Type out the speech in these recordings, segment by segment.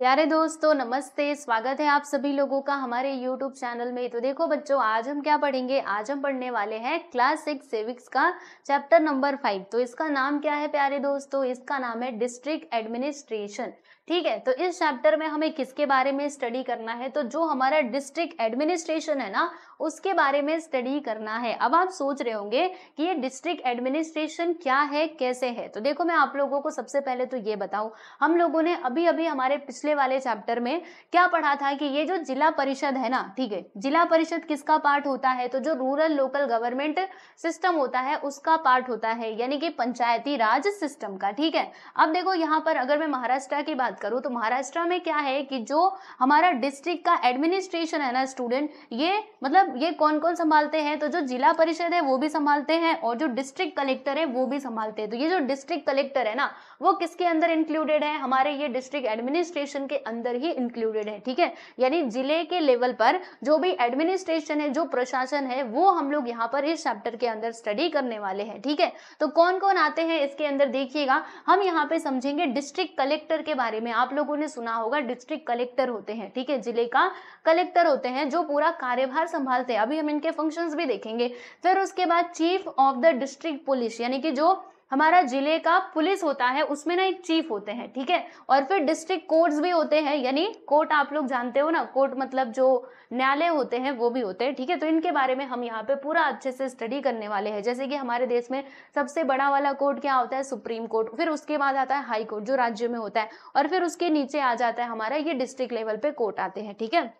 प्यारे दोस्तों नमस्ते स्वागत है आप सभी लोगों का हमारे YouTube चैनल में तो देखो बच्चों आज हम क्या पढ़ेंगे आज हम पढ़ने वाले हैं क्लास सिक्स सिविक्स का चैप्टर नंबर फाइव तो इसका नाम क्या है प्यारे दोस्तों इसका नाम है डिस्ट्रिक्ट एडमिनिस्ट्रेशन ठीक है तो इस चैप्टर में हमें किसके बारे में स्टडी करना है तो जो हमारा डिस्ट्रिक्ट एडमिनिस्ट्रेशन है ना उसके बारे में स्टडी करना है अब आप सोच रहे होंगे कि ये डिस्ट्रिक्ट एडमिनिस्ट्रेशन क्या है कैसे है तो देखो मैं आप लोगों को सबसे पहले तो ये बताऊं हम लोगों ने अभी अभी हमारे पिछले वाले चैप्टर में क्या पढ़ा था कि ये जो जिला परिषद है ना ठीक है जिला परिषद किसका पार्ट होता है तो जो रूरल लोकल गवर्नमेंट सिस्टम होता है उसका पार्ट होता है यानी कि पंचायती राज सिस्टम का ठीक है अब देखो यहाँ पर अगर मैं महाराष्ट्र की बात बात करूँ तो महाराष्ट्र में क्या है कि जो हमारा डिस्ट्रिक्ट का एडमिनिस्ट्रेशन है ना स्टूडेंट ये मतलब ये कौन कौन संभालते हैं तो जो जिला परिषद है वो भी संभालते हैं और जो डिस्ट्रिक्ट कलेक्टर है वो भी संभालते हैं तो ये जो डिस्ट्रिक्ट कलेक्टर है ना वो किसके अंदर इंक्लूडेड है हमारे ये डिस्ट्रिक्ट एडमिनिस्ट्रेशन के अंदर ही इंक्लूडेड है ठीक है यानी जिले के लेवल पर जो भी एडमिनिस्ट्रेशन है जो प्रशासन है वो हम लोग यहाँ पर इस चैप्टर के अंदर स्टडी करने वाले हैं ठीक है तो कौन कौन आते हैं इसके अंदर देखिएगा हम यहाँ पे समझेंगे डिस्ट्रिक्ट कलेक्टर के बारे में में आप लोगों ने सुना होगा डिस्ट्रिक्ट कलेक्टर होते हैं ठीक है जिले का कलेक्टर होते हैं जो पूरा कार्यभार संभालते हैं अभी हम इनके फंक्शंस भी देखेंगे फिर उसके बाद chief of the district police यानी कि जो हमारा जिले का पुलिस होता है उसमें ना एक चीफ होते हैं ठीक है और फिर डिस्ट्रिक्ट कोर्ट्स भी होते हैं यानी कोर्ट आप लोग जानते हो ना कोर्ट मतलब जो न्यायालय होते हैं वो भी होते हैं ठीक है तो इनके बारे में हम यहाँ पे पूरा अच्छे से स्टडी करने वाले हैं जैसे कि हमारे देश में सबसे बड़ा वाला कोर्ट क्या होता है सुप्रीम कोर्ट फिर उसके बाद आता है हाई कोर्ट जो राज्य में होता है और फिर उसके नीचे आ जाता है हमारा ये डिस्ट्रिक्ट लेवल पे कोर्ट आते हैं ठीक है थीके?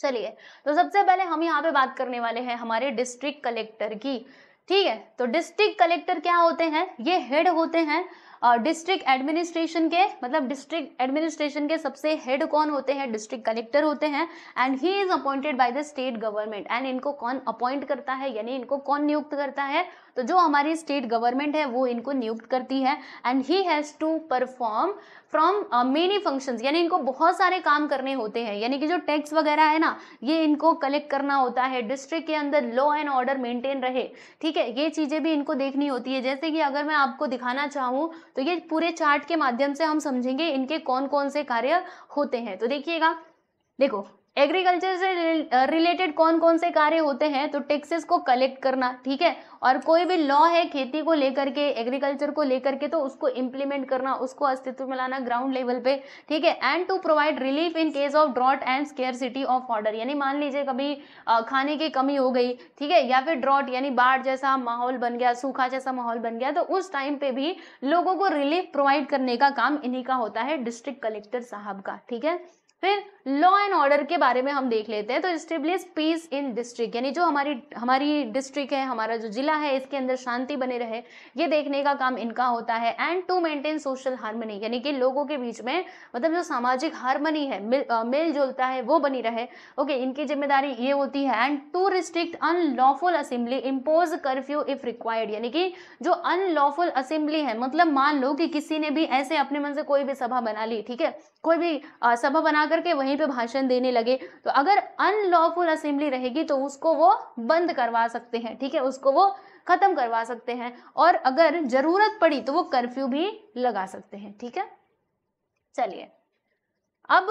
चलिए तो सबसे पहले हम यहाँ पे बात करने वाले हैं हमारे डिस्ट्रिक्ट कलेक्टर की ठीक है तो डिस्ट्रिक्ट कलेक्टर क्या होते हैं ये हेड होते हैं डिस्ट्रिक्ट एडमिनिस्ट्रेशन के मतलब डिस्ट्रिक्ट एडमिनिस्ट्रेशन के सबसे हेड कौन होते हैं डिस्ट्रिक्ट कलेक्टर होते हैं and he is appointed by the state government and इनको कौन अपॉइंट करता है यानी इनको कौन नियुक्त करता है तो जो हमारी स्टेट गवर्नमेंट है वो इनको नियुक्त करती है and he has to perform from many functions यानी इनको बहुत सारे काम करने होते हैं यानी कि जो टैक्स वगैरह है ना ये इनको कलेक्ट करना होता है डिस्ट्रिक्ट के अंदर लॉ एंड ऑर्डर मेंटेन रहे ठीक है ये चीज़ें भी इनको देखनी होती है जैसे कि अगर मैं आपको दिखाना चाहूँ तो ये पूरे चार्ट के माध्यम से हम समझेंगे इनके कौन कौन से कार्य होते हैं तो देखिएगा देखो एग्रीकल्चर से रिलेटेड कौन कौन से कार्य होते हैं तो टैक्सेस को कलेक्ट करना ठीक है और कोई भी लॉ है खेती को लेकर के एग्रीकल्चर को लेकर के तो उसको इम्प्लीमेंट करना उसको अस्तित्व में लाना ग्राउंड लेवल पे ठीक है and to provide relief in case of drought and scarcity of order यानी मान लीजिए कभी खाने की कमी हो गई ठीक है या फिर ड्रॉट यानी बाढ़ जैसा माहौल बन गया सूखा जैसा माहौल बन गया तो उस टाइम पे भी लोगों को रिलीफ प्रोवाइड करने का काम इन्हीं का होता है डिस्ट्रिक्ट कलेक्टर साहब का ठीक है फिर लॉ एंड ऑर्डर के बारे में हम देख लेते हैं तो स्टेब्लिश पीस इन डिस्ट्रिक्ट यानी जो हमारी हमारी डिस्ट्रिक्ट है हमारा जो जिला है इसके अंदर शांति बने रहे ये देखने का काम इनका होता है and to maintain social harmony यानी कि लोगों के बीच में मतलब जो सामाजिक हारमोनी है मिल जुलता है वो बनी रहे ओके इनकी जिम्मेदारी ये होती है and to restrict unlawful assembly impose curfew if required यानी कि जो अनलॉफुल असेंबली है मतलब मान लो कि किसी ने भी ऐसे अपने मन से कोई भी सभा बना ली ठीक है कोई भी सभा बना जाकर के वहीं पे भाषण देने लगे तो अगर अनलॉफुल असेंबली रहेगी तो उसको वो बंद करवा सकते हैं ठीक है उसको वो ख़त्म करवा सकते हैं और अगर ज़रूरत पड़ी तो वो कर्फ्यू भी लगा सकते हैं ठीक है चलिए अब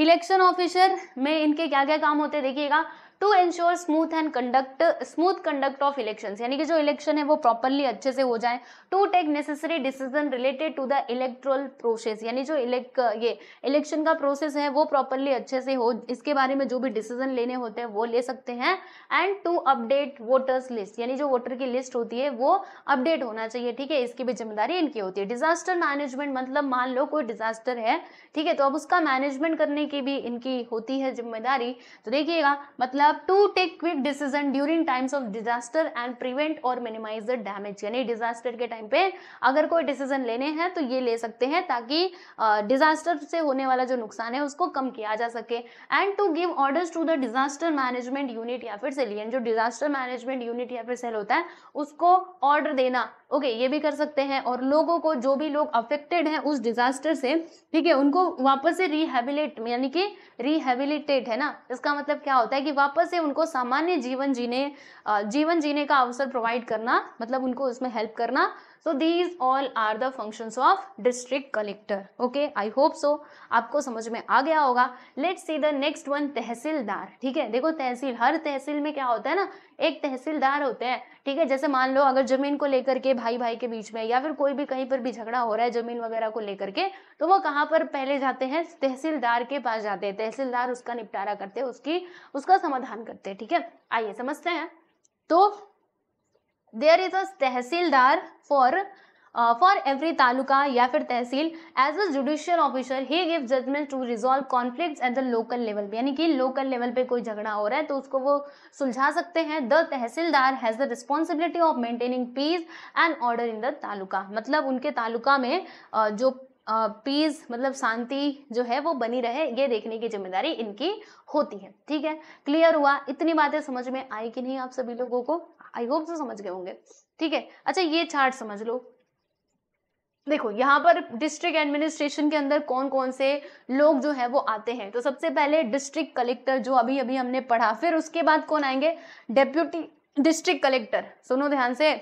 इलेक्शन ऑफिसर में इनके क्या क्या काम होते देखिएगा to ensure smooth and conduct smooth conduct of election यानी कि जो इलेक्शन है वो प्रॉपरली अच्छे से हो जाए to take necessary decision related to the electoral process यानी जो इलेक्ट ये इलेक्शन का प्रोसेस है वो प्रॉपरली अच्छे से हो इसके बारे में जो भी डिसीजन लेने होते हैं वो ले सकते हैं and to update voters list यानी जो वोटर की लिस्ट होती है वो अपडेट होना चाहिए ठीक है इसकी भी जिम्मेदारी इनकी होती है डिजास्टर मैनेजमेंट मतलब मान लो कोई डिजास्टर है ठीक है तो अब उसका मैनेजमेंट करने की भी इनकी होती है जिम्मेदारी तो देखिएगा मतलब आप to take quick decision during times of disaster and prevent और मिनिमाइज द डैमेज यानी डिजास्टर के टाइम पे अगर कोई डिसीजन लेने हैं तो ये ले सकते हैं ताकि डिजास्टर uh, से होने वाला जो नुकसान है उसको कम किया जा सके and to give orders to the disaster management unit या फिर सेलियन जो डिजास्टर मैनेजमेंट यूनिट या फिर सेल होता है उसको ऑर्डर देना ओके ये भी कर सकते हैं और लोगों को जो भी लोग अफेक्टेड हैं उस डिजास्टर से ठीक है उनको वापस से रिहेबिलेट यानी कि रिहेबिलिटेट है ना इसका मतलब क्या होता है कि वापस से उनको सामान्य जीवन जीने जीवन जीने का अवसर प्रोवाइड करना मतलब उनको उसमें हेल्प करना so these all are the functions of district collector okay I hope so आपको समझ में आ गया होगा let see the next one tehsildar ठीक है देखो तहसील हर तहसील में क्या होता है ना एक तहसीलदार होते हैं ठीक है जैसे मान लो अगर जमीन को लेकर के भाई भाई के बीच में या फिर कोई भी कहीं पर भी झगड़ा हो रहा है जमीन वगैरह को लेकर के तो वो कहाँ पर पहले जाते हैं तहसीलदार के पास जाते हैं तहसीलदार उसका निपटारा करते हैं उसकी उसका समाधान करते हैं ठीक है आइए समझते हैं तो there is a tehsildar for for every taluka या फिर tehsil as a judicial officer he give judgement to resolve conflict at the local level पे यानी कि लोकल लेवल पे कोई झगड़ा हो रहा है तो उसको वो सुलझा सकते हैं the tehsildar has the responsibility of maintaining peace and order in the taluka मतलब उनके तालुका में जो पीस मतलब शांति जो है वो बनी रहे ये देखने की जिम्मेदारी इनकी होती है ठीक है क्लियर हुआ इतनी बातें समझ में आई कि नहीं आप सभी लोगों को आई होप तो समझ गए होंगे ठीक है अच्छा ये चार्ट समझ लो देखो यहाँ पर डिस्ट्रिक्ट एडमिनिस्ट्रेशन के अंदर कौन कौन से लोग जो है वो आते हैं तो सबसे पहले डिस्ट्रिक्ट कलेक्टर जो अभी अभी हमने पढ़ा फिर उसके बाद कौन आएंगे डेप्यूटी डिस्ट्रिक्ट कलेक्टर सुनो ध्यान से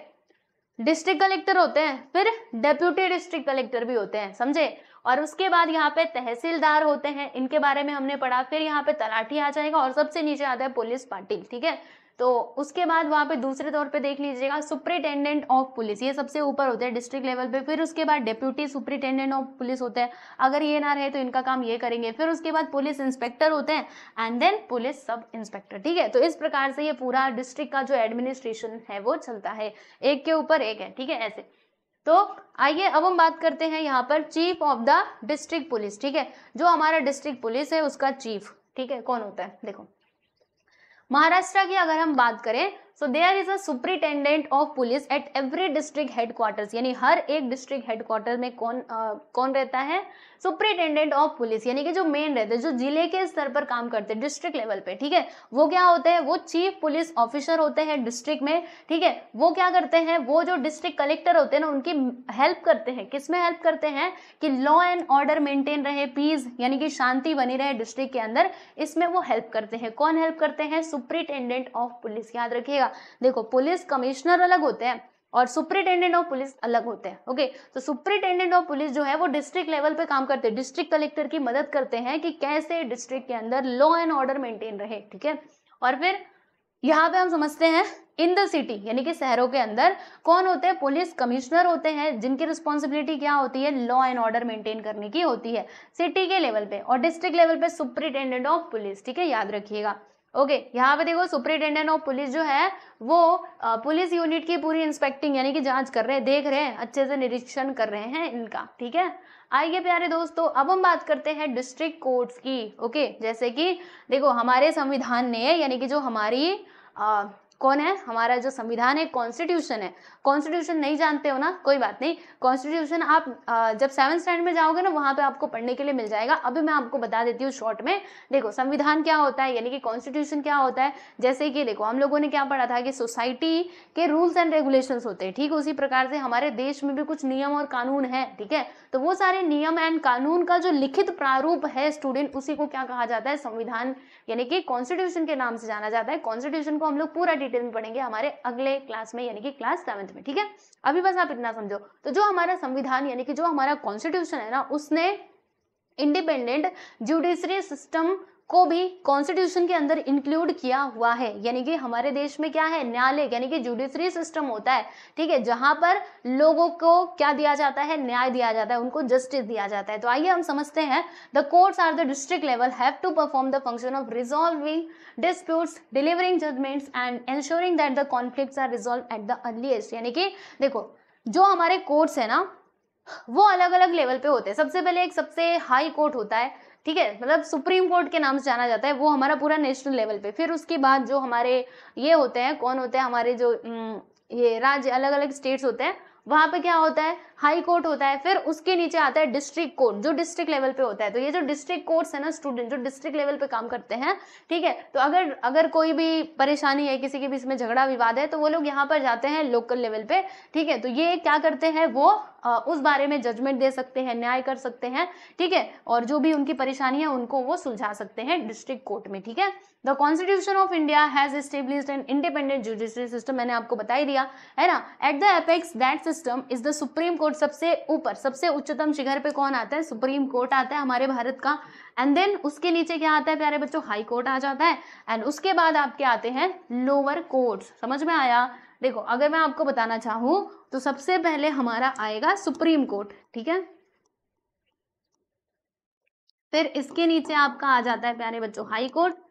डिस्ट्रिक्ट कलेक्टर होते हैं फिर डेप्यूटी डिस्ट्रिक्ट कलेक्टर भी होते हैं समझे और उसके बाद यहाँ पे तहसीलदार होते हैं इनके बारे में हमने पढ़ा फिर यहाँ पे तलाठी आ जाएगा और सबसे नीचे आता है पुलिस पार्टी ठीक है तो उसके बाद वहाँ पे दूसरे तौर पे देख लीजिएगा सुप्रिटेंडेंट ऑफ पुलिस ये सबसे ऊपर होते हैं डिस्ट्रिक्ट लेवल पे फिर उसके बाद डिप्यूटी सुप्रिटेंडेंट ऑफ पुलिस होते हैं अगर ये ना रहे तो इनका काम ये करेंगे फिर उसके बाद पुलिस इंस्पेक्टर होते हैं and then police sub inspector ठीक है तो इस प्रकार से ये पूरा डिस्ट्रिक्ट का जो एडमिनिस्ट्रेशन है वो चलता है एक के ऊपर एक है ठीक है ऐसे तो आइए अब हम बात करते हैं यहाँ पर chief of the district police ठीक है जो हमारा डिस्ट्रिक्ट पुलिस है उसका चीफ ठीक है कौन होता है देखो महाराष्ट्र की अगर हम बात करें so there is a superintendent of police at every district headquarter यानी हर एक डिस्ट्रिक्ट हेडक्वार्टर में कौन आ, कौन रहता है सुप्रिंटेंडेंट ऑफ पुलिस यानी कि जो मेन रहते हैं जो जिले के स्तर पर काम करते हैं डिस्ट्रिक्ट लेवल पे ठीक है वो क्या होते हैं वो चीफ पुलिस ऑफिसर होते हैं डिस्ट्रिक्ट में ठीक है वो क्या करते हैं वो जो डिस्ट्रिक्ट कलेक्टर होते हैं ना उनकी हेल्प करते हैं किस में हेल्प करते हैं कि लॉ एंड ऑर्डर मेंटेन रहे पीस यानी कि शांति बनी रहे डिस्ट्रिक्ट के अंदर इसमें वो हेल्प करते हैं कौन हेल्प करते हैं सुप्रिंटेंडेंट ऑफ पुलिस याद रखिएगा देखो पुलिस कमिश्नर अलग होते हैं और सुपरिटेंडेंट ऑफ पुलिस अलग होते हैं ओके तो सुपरिटेंडेंट ऑफ पुलिस जो है वो डिस्ट्रिक्ट लेवल पे काम करते हैं डिस्ट्रिक्ट कलेक्टर की मदद करते हैं कि कैसे डिस्ट्रिक्ट के अंदर लॉ एंड ऑर्डर मेंटेन रहे ठीक है और फिर यहाँ पे हम समझते हैं इन द सिटी यानी कि शहरों के अंदर कौन होते हैं पुलिस कमिश्नर होते हैं जिनकी रिस्पॉन्सिबिलिटी क्या होती है लॉ एंड ऑर्डर मेंटेन करने की होती है सिटी के लेवल पे और डिस्ट्रिक्ट लेवल पे सुपरिटेंडेंट ऑफ पुलिस ठीक है याद रखिएगा ओके okay, यहाँ पे देखो सुपरिटेंडेंट ऑफ पुलिस जो है वो पुलिस यूनिट की पूरी इंस्पेक्टिंग यानी कि जांच कर रहे हैं देख रहे हैं अच्छे से निरीक्षण कर रहे हैं इनका ठीक है आइए प्यारे दोस्तों अब हम बात करते हैं डिस्ट्रिक्ट कोर्ट्स की ओके okay, जैसे कि देखो हमारे संविधान ने यानी कि जो हमारी कौन है हमारा जो संविधान है कॉन्स्टिट्यूशन है कॉन्स्टिट्यूशन नहीं जानते हो ना कोई बात नहीं कॉन्स्टिट्यूशन आप जब सेवन स्टैंड में जाओगे ना वहां पे आपको पढ़ने के लिए मिल जाएगा अभी मैं आपको बता देती हूँ शॉर्ट में देखो संविधान क्या होता है यानी कि कॉन्स्टिट्यूशन क्या होता है जैसे कि देखो हम लोगों ने क्या पढ़ा था कि सोसाइटी के रूल्स एंड रेगुलेशन होते हैं ठीक उसी प्रकार से हमारे देश में भी कुछ नियम और कानून है ठीक है तो वो सारे नियम एंड कानून का जो लिखित प्रारूप है स्टूडेंट उसी को क्या कहा जाता है संविधान यानी कि कॉन्स्टिट्यूशन के नाम से जाना जाता है कॉन्स्टिट्यूशन को हम लोग पूरा डिटेल में पढ़ेंगे हमारे अगले क्लास में यानी कि क्लास सेवंथ में ठीक है अभी बस आप इतना समझो तो जो हमारा संविधान यानी कि जो हमारा कॉन्स्टिट्यूशन है ना उसने इंडिपेंडेंट जुडिशरी सिस्टम को भी कॉन्स्टिट्यूशन के अंदर इंक्लूड किया हुआ है यानी कि हमारे देश में क्या है न्यायालय यानी कि जुडिशरी सिस्टम होता है ठीक है जहां पर लोगों को क्या दिया जाता है न्याय दिया जाता है उनको जस्टिस दिया जाता है तो आइए हम समझते हैं the courts are the district level have to perform the function of resolving disputes delivering judgements and ensuring that the conflict are resolve at the earliest यानी कि देखो जो हमारे कोर्ट्स है ना वो अलग अलग लेवल पे होते हैं सबसे पहले एक सबसे हाई कोर्ट होता है ठीक है मतलब सुप्रीम कोर्ट के नाम से जाना जाता है वो हमारा पूरा नेशनल लेवल पे फिर उसके बाद जो हमारे ये होते हैं कौन होते हैं हमारे जो हम्म, ये राज्य अलग अलग स्टेट्स होते हैं वहां पे क्या होता है हाई कोर्ट होता है फिर उसके नीचे आता है डिस्ट्रिक्ट कोर्ट जो डिस्ट्रिक्ट लेवल पे होता है तो ये जो डिस्ट्रिक्ट कोर्ट्स है ना स्टूडेंट जो डिस्ट्रिक्ट लेवल पे काम करते हैं ठीक है तो अगर अगर कोई भी परेशानी है किसी के बीच में झगड़ा विवाद है तो वो लोग यहाँ पर जाते हैं लोकल लेवल पे ठीक है तो ये क्या करते हैं वो आ, उस बारे में जजमेंट दे सकते हैं न्याय कर सकते हैं ठीक है और जो भी उनकी परेशानी है उनको वो सुलझा सकते हैं डिस्ट्रिक्ट कोर्ट में ठीक है the constitution of India has establish an independent judiciary system मैंने आपको बता ही दिया है ना at the apex that system is the supreme court सबसे ऊपर सबसे उच्चतम शिखर पे कौन आता है सुप्रीम कोर्ट आता है हमारे भारत का एंड देन उसके नीचे क्या आता है प्यारे बच्चों हाई कोर्ट आ जाता है एंड उसके बाद आपके आते हैं लोअर कोर्ट समझ में आया देखो अगर मैं आपको बताना चाहूं तो सबसे पहले हमारा आएगा सुप्रीम कोर्ट ठीक है फिर इसके नीचे आपका आ जाता है प्यारे बच्चों हाई कोर्ट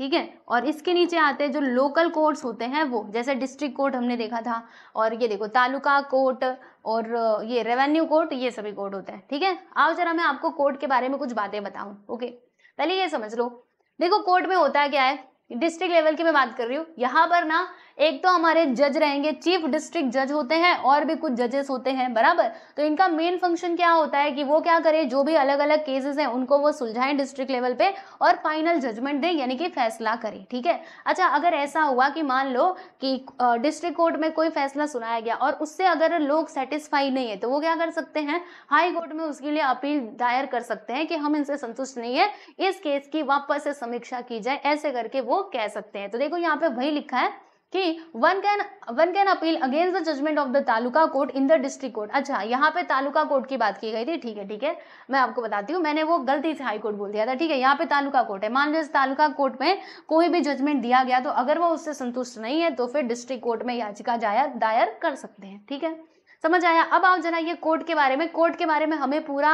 ठीक है और इसके नीचे आते हैं जो लोकल कोर्ट्स होते हैं वो जैसे डिस्ट्रिक्ट कोर्ट हमने देखा था और ये देखो तालुका कोर्ट और ये रेवेन्यू कोर्ट ये सभी कोर्ट होते हैं ठीक है आओ जरा मैं आपको कोर्ट के बारे में कुछ बातें बताऊं ओके पहले ये समझ लो देखो कोर्ट में होता क्या है डिस्ट्रिक्ट लेवल की मैं बात कर रही हूँ यहाँ पर ना एक तो हमारे जज रहेंगे चीफ डिस्ट्रिक्ट जज होते हैं और भी कुछ जजेस होते हैं बराबर तो इनका मेन फंक्शन क्या होता है कि वो क्या करें जो भी अलग अलग केसेस हैं उनको वो सुलझाएं डिस्ट्रिक्ट लेवल पे और फाइनल जजमेंट दें यानी कि फैसला करें ठीक है अच्छा अगर ऐसा हुआ कि मान लो कि डिस्ट्रिक्ट कोर्ट में कोई फैसला सुनाया गया और उससे अगर लोग सेटिस्फाई नहीं है तो वो क्या कर सकते हैं हाई कोर्ट में उसके लिए अपील दायर कर सकते हैं कि हम इनसे संतुष्ट नहीं है इस केस की वापस से समीक्षा की जाए ऐसे करके वो कह सकते हैं तो देखो यहाँ पे वही लिखा है कि one can one can appeal against the judgement of the taluka court in the district court अच्छा यहाँ पे तालुका कोर्ट की बात की गई थी ठीक है ठीक है मैं आपको बताती हूँ मैंने वो गलती से हाई कोर्ट बोल दिया था ठीक है यहाँ पे तालुका कोर्ट है मान लो इस तालुका कोर्ट में कोई भी जजमेंट दिया गया तो अगर वो उससे संतुष्ट नहीं है तो फिर डिस्ट्रिक्ट कोर्ट में याचिका दायर कर सकते हैं ठीक है समझ आया अब आओ जरा ये कोर्ट के बारे में कोर्ट के बारे में हमें पूरा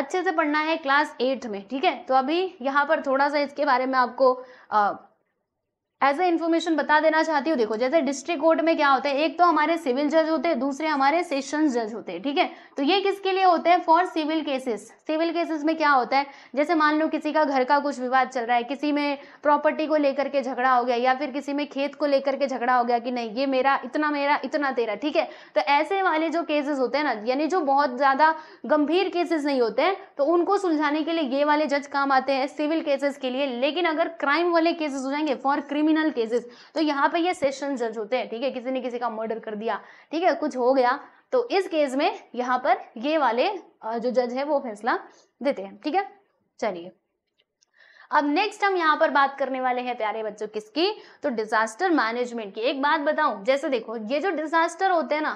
अच्छे से पढ़ना है क्लास एट में ठीक है तो अभी यहाँ पर थोड़ा सा इसके बारे में आपको एज ए इन्फॉर्मेशन बता देना चाहती हूँ देखो जैसे डिस्ट्रिक्ट कोर्ट में क्या होता है एक तो हमारे सिविल जज होते हैं दूसरे हमारे सेशन जज होते हैं ठीक है तो ये किसके लिए होते हैं for civil cases civil cases में क्या होता है जैसे मान लो किसी का घर का कुछ विवाद चल रहा है किसी में प्रॉपर्टी को लेकर के झगड़ा हो गया या फिर किसी में खेत को लेकर के झगड़ा हो गया कि नहीं ये मेरा इतना मेरा इतना तेरा ठीक है तो ऐसे वाले जो केसेस होते हैं ना यानी जो बहुत ज़्यादा गंभीर केसेस नहीं होते हैं तो उनको सुलझाने के लिए ये वाले जज काम आते हैं सिविल केसेस के लिए लेकिन अगर क्राइम वाले केसेस हो जाएंगे फॉर क्रिमिनल क्रिमिनल केसेस तो यहाँ पे ये सेशन जज होते हैं ठीक है किसी ने किसी का मर्डर कर दिया ठीक है कुछ हो गया तो इस केस में यहाँ पर ये वाले जो जज है वो फैसला देते हैं ठीक है चलिए अब नेक्स्ट हम यहाँ पर बात करने वाले हैं प्यारे बच्चों किसकी तो डिजास्टर मैनेजमेंट की एक बात बताऊं जैसे देखो ये जो डिजास्टर होते हैं ना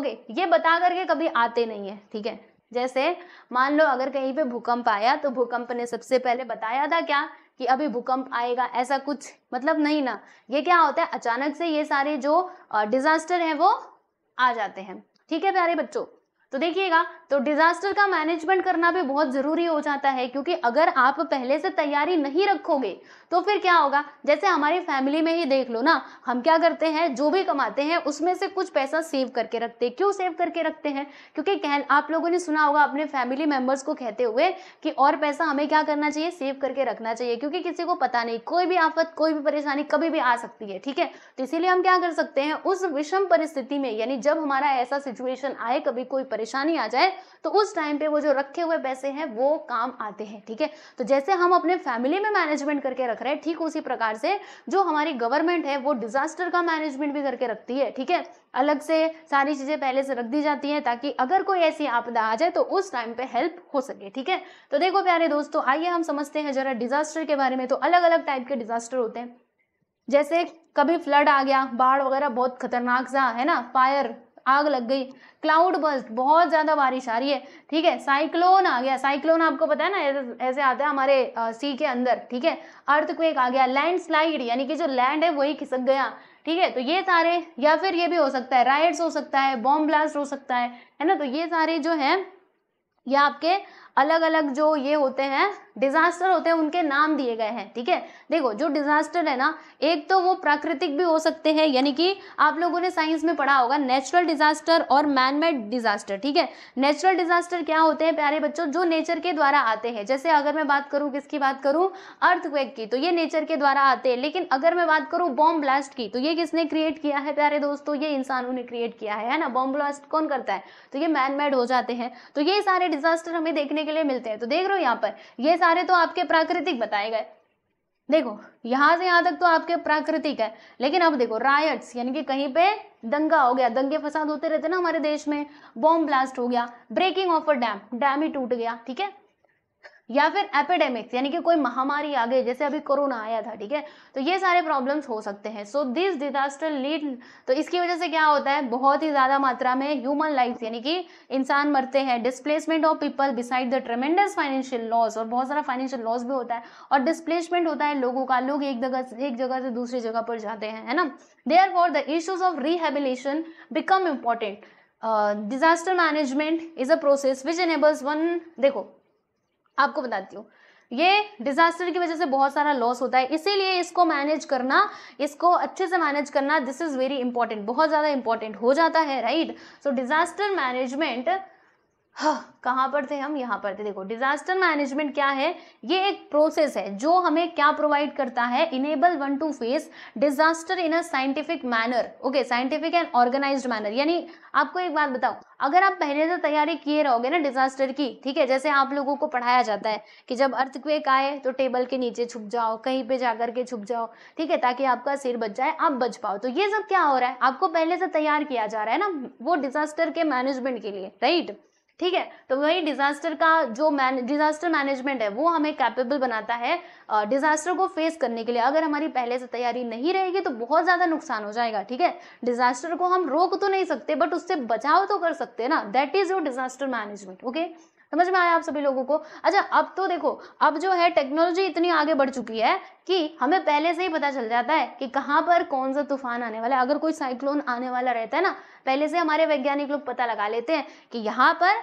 ओके ये बता करके कभी आते नहीं है ठीक है जैसे मान लो अगर कहीं पे भूकंप आया तो भूकंप ने सबसे पहले बताया था क्या कि अभी भूकंप आएगा ऐसा कुछ मतलब नहीं ना ये क्या होता है अचानक से ये सारे जो डिजास्टर है वो आ जाते हैं ठीक है प्यारे बच्चों तो देखिएगा तो डिजास्टर का मैनेजमेंट करना भी बहुत ज़रूरी हो जाता है क्योंकि अगर आप पहले से तैयारी नहीं रखोगे तो फिर क्या होगा जैसे हमारी फैमिली में ही देख लो ना हम क्या करते हैं जो भी कमाते हैं उसमें से कुछ पैसा सेव करके रखते हैं क्यों सेव करके रखते हैं क्योंकि कह आप लोगों ने सुना होगा अपने फैमिली मेंबर्स को कहते हुए कि और पैसा हमें क्या करना चाहिए सेव करके रखना चाहिए क्योंकि किसी को पता नहीं कोई भी आफत कोई भी परेशानी कभी भी आ सकती है ठीक है तो इसीलिए हम क्या कर सकते हैं उस विषम परिस्थिति में यानी जब हमारा ऐसा सिचुएशन आए कभी कोई परेशानी आ जाए तो उस टाइम पे वो जो रखे हुए पैसे हैं वो काम आते हैं ठीक है थीके? तो जैसे हम अपने फैमिली में मैनेजमेंट करके रख रहे हैं ठीक उसी प्रकार से जो हमारी गवर्नमेंट है वो डिजास्टर का मैनेजमेंट भी करके रखती है ठीक है अलग से सारी चीज़ें पहले से रख दी जाती हैं ताकि अगर कोई ऐसी आपदा आ जाए तो उस टाइम पे हेल्प हो सके ठीक है तो देखो प्यारे दोस्तों आइए हम समझते हैं जरा डिजास्टर के बारे में तो अलग अलग टाइप के डिजास्टर होते हैं जैसे कभी फ्लड आ गया बाढ़ वगैरह बहुत खतरनाक सा है ना फायर आग लग गई क्लाउड बस्ट बहुत ज़्यादा बारिश आ रही है ठीक है साइक्लोन आ गया साइक्लोन आपको पता है ना ऐसे आता है हमारे आ, सी के अंदर ठीक है अर्थक्वेक आ गया लैंडस्लाइड यानी कि जो लैंड है वही खिसक गया ठीक है तो ये सारे या फिर ये भी हो सकता है राइड्स हो सकता है बॉम्ब ब्लास्ट हो सकता है है ना तो ये सारे जो है या आपके अलग अलग जो ये होते हैं डिजास्टर होते हैं उनके नाम दिए गए हैं ठीक है देखो जो डिजास्टर है ना एक तो वो प्राकृतिक भी हो सकते हैं यानी कि आप लोगों ने साइंस में पढ़ा होगा नेचुरल डिजास्टर और मैनमेड डिजास्टर ठीक है नेचुरल डिजास्टर क्या होते हैं प्यारे बच्चों जो नेचर के द्वारा आते हैं जैसे अगर मैं बात करूँ किसकी बात करूँ अर्थक्वेक की तो ये नेचर के द्वारा आते हैं लेकिन अगर मैं बात करूँ बॉम्ब ब्लास्ट की तो ये किसने क्रिएट किया है प्यारे दोस्तों ये इंसानों ने क्रिएट किया है है ना बॉम्ब ब्लास्ट कौन करता है तो ये मैनमेड हो जाते हैं तो ये सारे डिजास्टर हमें देखने के लिए मिलते हैं तो देख रहे हो यहाँ पर ये सारे तो आपके प्राकृतिक बताए गए देखो यहां से यहां तक तो आपके प्राकृतिक है लेकिन अब देखो रायट्स यानी कि कहीं पे दंगा हो गया दंगे फसाद होते रहते ना हमारे देश में बॉम्ब ब्लास्ट हो गया breaking of a dam dam ही टूट गया ठीक है या फिर एपिडेमिक्स यानी कि कोई महामारी आ गई जैसे अभी कोरोना आया था ठीक है तो ये सारे प्रॉब्लम्स हो सकते हैं सो दिस डिजास्टर लीड तो इसकी वजह से क्या होता है बहुत ही ज़्यादा मात्रा में ह्यूमन लाइफ यानी कि इंसान मरते हैं displacement of people beside the tremendous financial loss और बहुत सारा फाइनेंशियल लॉस भी होता है और डिस्प्लेसमेंट होता है लोगों का लोग एक जगह एक जगह से दूसरी जगह पर जाते हैं है ना there for the issues of rehabilitation become important disaster management is a process which enables one देखो आपको बताती हूँ ये डिजास्टर की वजह से बहुत सारा लॉस होता है इसीलिए इसको मैनेज करना इसको अच्छे से मैनेज करना दिस इज़ वेरी इंपॉर्टेंट बहुत ज़्यादा इंपॉर्टेंट हो जाता है राइट सो डिजास्टर मैनेजमेंट हाँ कहाँ पर थे हम यहाँ पर थे देखो डिजास्टर मैनेजमेंट क्या है ये एक प्रोसेस है जो हमें क्या प्रोवाइड करता है enable one to face disaster in a scientific manner okay scientific and organised manner यानी आपको एक बात बताओ अगर आप पहले से तैयारी किए रहोगे ना डिजास्टर की ठीक है जैसे आप लोगों को पढ़ाया जाता है कि जब अर्थक्वेक आए तो टेबल के नीचे छुप जाओ कहीं पे जाकर के छुप जाओ ठीक है ताकि आपका सिर बच जाए आप बच पाओ तो ये सब क्या हो रहा है आपको पहले से तैयार किया जा रहा है ना वो डिजास्टर के मैनेजमेंट के लिए राइट ठीक है तो वही डिजास्टर का जो मैन डिजास्टर मैनेजमेंट है वो हमें कैपेबल बनाता है डिजास्टर को फेस करने के लिए अगर हमारी पहले से तैयारी नहीं रहेगी तो बहुत ज़्यादा नुकसान हो जाएगा ठीक है डिजास्टर को हम रोक तो नहीं सकते बट उससे बचाव तो कर सकते हैं ना that is your disaster management okay समझ में आया आप सभी लोगों को अच्छा अब तो देखो अब जो है टेक्नोलॉजी इतनी आगे बढ़ चुकी है कि हमें पहले से ही पता चल जाता है कि कहाँ पर कौन सा तूफान आने वाला है अगर कोई साइक्लोन आने वाला रहता है ना पहले से हमारे वैज्ञानिक लोग पता लगा लेते हैं कि यहाँ पर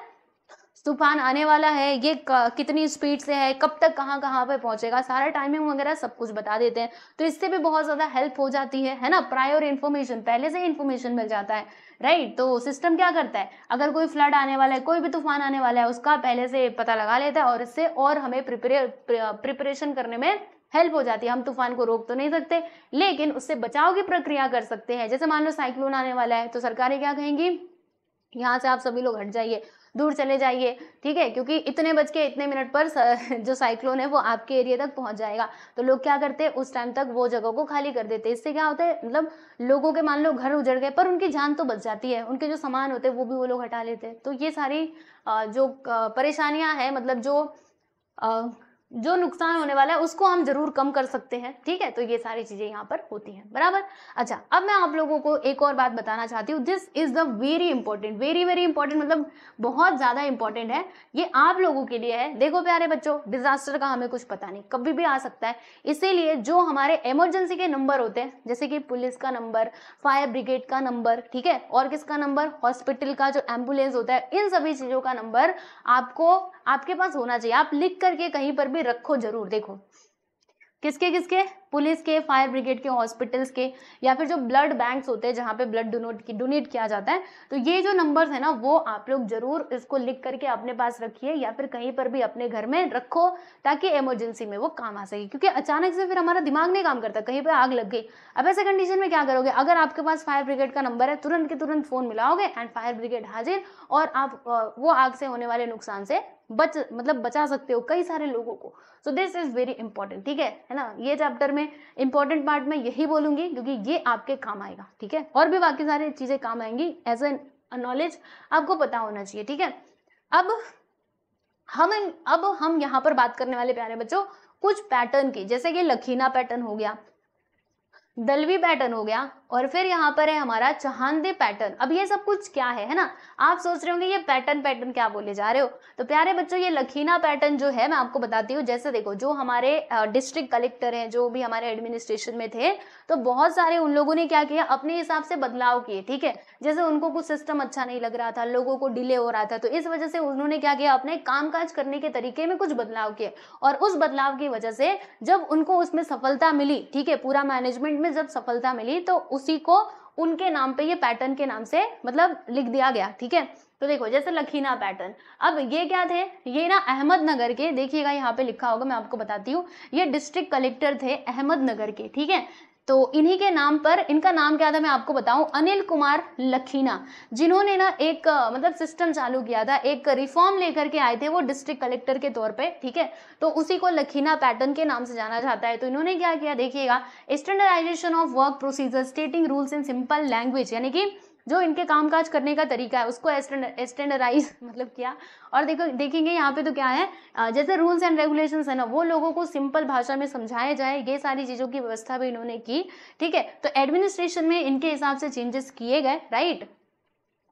तूफान आने वाला है ये कितनी स्पीड से है कब तक कहाँ कहाँ पर पहुंचेगा सारा टाइमिंग वगैरह सब कुछ बता देते हैं तो इससे भी बहुत ज़्यादा हेल्प हो जाती है है ना प्रायर इन्फॉर्मेशन पहले से ही इन्फॉर्मेशन मिल जाता है राइट तो सिस्टम क्या करता है अगर कोई फ्लड आने वाला है कोई भी तूफान आने वाला है उसका पहले से पता लगा लेता है और इससे और हमें प्रिपरेशन करने में हेल्प हो जाती है हम तूफान को रोक तो नहीं सकते लेकिन उससे बचाव की प्रक्रिया कर सकते हैं जैसे मान लो साइक्लोन आने वाला है तो सरकारें क्या कहेंगी यहाँ से आप सभी लोग हट जाइए दूर चले जाइए ठीक है क्योंकि इतने बज के इतने मिनट पर जो साइक्लोन है वो आपके एरिया तक पहुंच जाएगा तो लोग क्या करते हैं उस टाइम तक वो जगह को खाली कर देते हैं इससे क्या होता है मतलब लोगों के मान लो घर उजड़ गए पर उनकी जान तो बच जाती है उनके जो सामान होते हैं वो भी वो लोग हटा लेते हैं तो ये सारी जो परेशानियाँ हैं मतलब जो जो नुकसान होने वाला है उसको हम जरूर कम कर सकते हैं ठीक है तो ये सारी चीज़ें यहाँ पर होती हैं बराबर अच्छा अब मैं आप लोगों को एक और बात बताना चाहती हूँ this is the very important very very important मतलब बहुत ज़्यादा इंपॉर्टेंट है ये आप लोगों के लिए है देखो प्यारे बच्चों डिजास्टर का हमें कुछ पता नहीं कभी भी आ सकता है इसीलिए जो हमारे इमरजेंसी के नंबर होते हैं जैसे कि पुलिस का नंबर फायर ब्रिगेड का नंबर ठीक है और किसका नंबर हॉस्पिटल का जो एम्बुलेंस होता है इन सभी चीज़ों का नंबर आपको आपके पास होना चाहिए आप लिख करके कहीं पर भी रखो जरूर देखो किसके किसके पुलिस के फायर ब्रिगेड के हॉस्पिटल्स के या फिर जो ब्लड बैंक्स होते हैं जहाँ पे ब्लड डोनेट डोनेट किया जाता है तो ये जो नंबर्स है ना वो आप लोग जरूर इसको लिख करके अपने पास रखिए या फिर कहीं पर भी अपने घर में रखो ताकि इमरजेंसी में वो काम आ सके क्योंकि अचानक से फिर हमारा दिमाग नहीं काम करता कहीं पर आग लग गई अब ऐसे कंडीशन में क्या करोगे अगर आपके पास फायर ब्रिगेड का नंबर है तुरंत के तुरंत फ़ोन मिलाओगे एंड फायर ब्रिगेड हाजिर और आप वो आग से होने वाले नुकसान से बच मतलब बचा सकते हो कई सारे लोगों को so this is very important ठीक है है ना ये चैप्टर में में इंपॉर्टेंट पार्ट में यही बोलूंगी क्योंकि ये आपके काम आएगा ठीक है और भी बाकी सारी चीज़ें काम आएंगी एज ए नॉलेज आपको पता होना चाहिए ठीक है अब हम अब हम यहाँ पर बात करने वाले प्यारे बच्चों कुछ पैटर्न की जैसे कि लखीना पैटर्न हो गया दलवी पैटर्न हो गया और फिर यहाँ पर है हमारा चहानदे पैटर्न अब ये सब कुछ क्या है है ना आप सोच रहे होंगे ये पैटर्न पैटर्न क्या बोले जा रहे हो तो प्यारे बच्चों ये लखीना पैटर्न जो है मैं आपको बताती हूँ जैसे देखो जो हमारे डिस्ट्रिक्ट कलेक्टर हैं जो भी हमारे एडमिनिस्ट्रेशन में थे तो बहुत सारे उन लोगों ने क्या किया अपने हिसाब से बदलाव किए ठीक है जैसे उनको कुछ सिस्टम अच्छा नहीं लग रहा था लोगों को डिले हो रहा था तो इस वजह से उन्होंने क्या किया अपने काम करने के तरीके में कुछ बदलाव किए और उस बदलाव की वजह से जब उनको उसमें सफलता मिली ठीक है पूरा मैनेजमेंट में जब सफलता मिली तो उस उसी को उनके नाम पे ये पैटर्न के नाम से मतलब लिख दिया गया ठीक है तो देखो जैसे लखीना पैटर्न अब ये क्या थे ये ना अहमदनगर के देखिएगा यहाँ पे लिखा होगा मैं आपको बताती हूँ ये डिस्ट्रिक्ट कलेक्टर थे अहमदनगर के ठीक है तो इन्हीं के नाम पर इनका नाम क्या था मैं आपको बताऊं अनिल कुमार लखीना जिन्होंने ना एक मतलब सिस्टम चालू किया था एक रिफॉर्म लेकर के आए थे वो डिस्ट्रिक्ट कलेक्टर के तौर पे ठीक है तो उसी को लखीना पैटर्न के नाम से जाना जाता है तो इन्होंने क्या किया देखिएगा standardisation of work procedure stating rules in simple language यानी कि जो इनके कामकाज करने का तरीका है उसको स्टैंडर्डाइज मतलब किया और देखो देखेंगे यहाँ पे तो क्या है जैसे रूल्स एंड रेगुलेशंस है ना वो लोगों को सिंपल भाषा में समझाया जाए ये सारी चीज़ों की व्यवस्था भी इन्होंने की ठीक है तो एडमिनिस्ट्रेशन में इनके हिसाब से चेंजेस किए गए राइट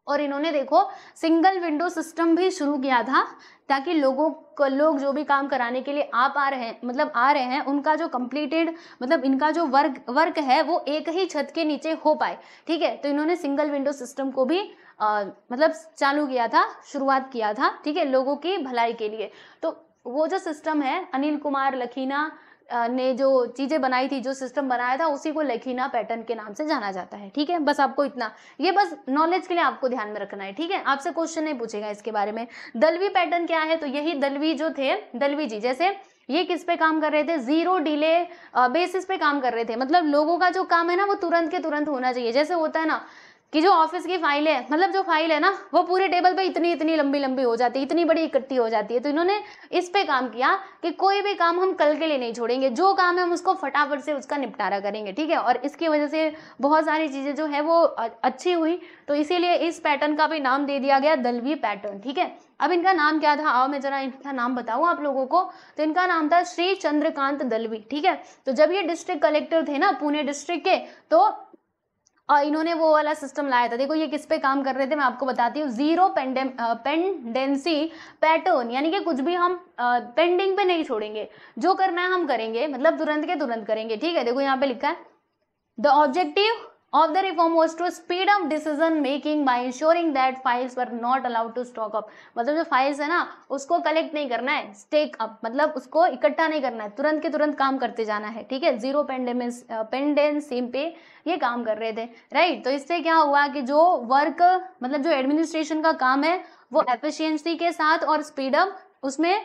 और इन्होंने देखो सिंगल विंडो सिस्टम भी शुरू किया था ताकि लोगों को लोग जो भी काम कराने के लिए आप आ रहे हैं मतलब आ रहे हैं उनका जो कंप्लीटेड मतलब इनका जो वर्क वर्क है वो एक ही छत के नीचे हो पाए ठीक है तो इन्होंने सिंगल विंडो सिस्टम को भी आ, मतलब चालू किया था शुरुआत किया था ठीक है लोगों की भलाई के लिए तो वो जो सिस्टम है अनिल कुमार लखीना ने जो चीज़ें बनाई थी जो सिस्टम बनाया था उसी को लेखीना पैटर्न के नाम से जाना जाता है ठीक है बस आपको इतना ये बस नॉलेज के लिए आपको ध्यान में रखना है ठीक है आपसे क्वेश्चन नहीं पूछेगा इसके बारे में दलवी पैटर्न क्या है तो यही दलवी जो थे दलवी जी जैसे ये किस पे काम कर रहे थे जीरो डिले बेसिस पे काम कर रहे थे मतलब लोगों का जो काम है ना वो तुरंत के तुरंत होना चाहिए जैसे होता है ना कि जो ऑफिस की फाइल है मतलब जो फाइल है ना वो पूरे टेबल पे इतनी इतनी लंबी लंबी हो जाती है इतनी बड़ी इकट्ठी हो जाती है तो इन्होंने इस पे काम किया कि कोई भी काम हम कल के लिए नहीं छोड़ेंगे जो काम है हम उसको फटाफट से उसका निपटारा करेंगे ठीक है और इसकी वजह से बहुत सारी चीज़ें जो है वो अच्छी हुई तो इसीलिए इस पैटर्न का भी नाम दे दिया गया दलवी पैटर्न ठीक है अब इनका नाम क्या था आओ मैं जरा इनका नाम बताऊँ आप लोगों को तो इनका नाम था श्री चंद्रकांत दलवी ठीक है तो जब ये डिस्ट्रिक्ट कलेक्टर थे ना पुणे डिस्ट्रिक्ट के तो और इन्होंने वो वाला सिस्टम लाया था देखो ये किस पे काम कर रहे थे मैं आपको बताती हूँ जीरो पेंडेंसी पैटर्न यानी कि कुछ भी हम पेंडिंग पे नहीं छोड़ेंगे जो करना है हम करेंगे मतलब तुरंत के तुरंत करेंगे ठीक है देखो यहाँ पे लिखा है the objective of the reform was to speed up decision making by ensuring that files were not allowed to stock up मतलब जो फाइल्स है ना उसको कलेक्ट नहीं करना है स्टेक अप मतलब उसको इकट्ठा नहीं करना है तुरंत के तुरंत काम करते जाना है ठीक है जीरो पेंडेमेंस पेंडेंसी पे ये काम कर रहे थे राइट तो इससे क्या हुआ कि जो वर्क मतलब जो एडमिनिस्ट्रेशन का काम है वो एफिशिएंसी के साथ और स्पीड अप उसमें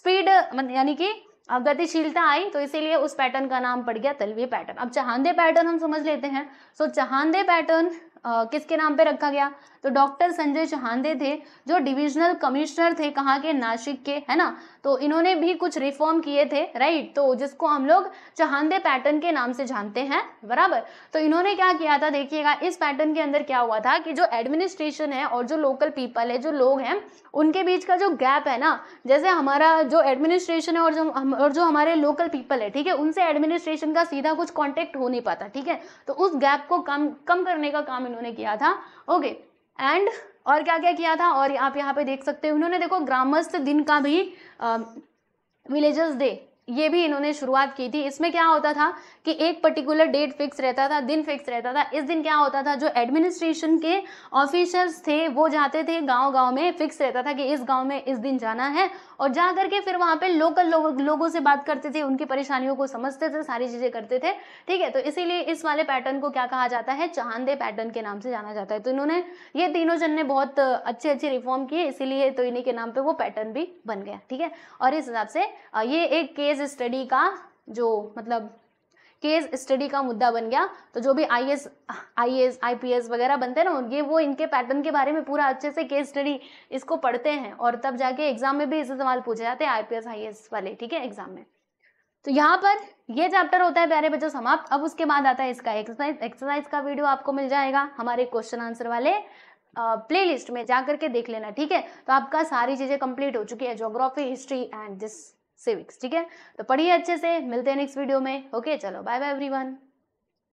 स्पीड मतलब यानी कि अब गतिशीलता आई तो इसीलिए उस पैटर्न का नाम पड़ गया तलवी पैटर्न अब चहानदे पैटर्न हम समझ लेते हैं सो चहानदे पैटर्न किसके नाम पे रखा गया तो डॉक्टर संजय चहांदे थे जो डिविजनल कमिश्नर थे कहाँ के नासिक के है ना तो इन्होंने भी कुछ रिफॉर्म किए थे राइट तो जिसको हम लोग चहांदे पैटर्न के नाम से जानते हैं बराबर तो इन्होंने क्या किया था देखिएगा इस पैटर्न के अंदर क्या हुआ था कि जो एडमिनिस्ट्रेशन है और जो लोकल पीपल है जो लोग हैं उनके बीच का जो गैप है ना जैसे हमारा जो एडमिनिस्ट्रेशन है और जो हम, और जो हमारे लोकल पीपल है ठीक है उनसे एडमिनिस्ट्रेशन का सीधा कुछ कॉन्टेक्ट हो नहीं पाता ठीक है तो उस गैप को कम कम करने का काम काम इन्होंने किया था ओके okay. एंड और क्या क्या किया था और आप यहाँ पे देख सकते हो उन्होंने देखो ग्रामस्थ दिन का भी विलेजर्स डे ये भी इन्होंने शुरुआत की थी इसमें क्या होता था कि एक पर्टिकुलर डेट फिक्स रहता था दिन फिक्स रहता था इस दिन क्या होता था जो एडमिनिस्ट्रेशन के ऑफिशर्स थे वो जाते थे गांव गांव में फिक्स रहता था कि इस गांव में इस दिन जाना है और जा करके फिर वहाँ पे लोकल लो, लोगों से बात करते थे उनकी परेशानियों को समझते थे सारी चीज़ें करते थे ठीक है तो इसीलिए इस वाले पैटर्न को क्या कहा जाता है चांदे पैटर्न के नाम से जाना जाता है तो इन्होंने ये तीनों जन ने बहुत अच्छे अच्छे रिफॉर्म किए इसीलिए तो इन्हीं के नाम पर वो पैटर्न भी बन गया ठीक है और इस हिसाब से ये एक केस स्टडी का जो मतलब केस स्टडी का मुद्दा बन गया तो जो भी I S I S I P S वगैरह बनते हैं ना ये वो इनके पैटर्न के बारे में पूरा अच्छे से केस स्टडी इसको पढ़ते हैं और तब जाके एग्जाम में भी इसे सवाल पूछे जाते हैं I P S I S वाले ठीक है एग्जाम में तो यहाँ पर ये चैप्टर होता है प्यारे बच्चों समाप्त अब उसके बाद आता है इसका एक्सरसाइज एक्सरसाइज का वीडियो आपको मिल जाएगा हमारे क्वेश्चन आंसर वाले प्लेलिस्ट में जा करके देख लेना ठीक है तो आपका सारी चीज़ें कंप्लीट हो चुकी है geography history and this civics ठीक है तो पढ़िए अच्छे से मिलते हैं नेक्स्ट वीडियो में ओके चलो बाय बाय एवरीवन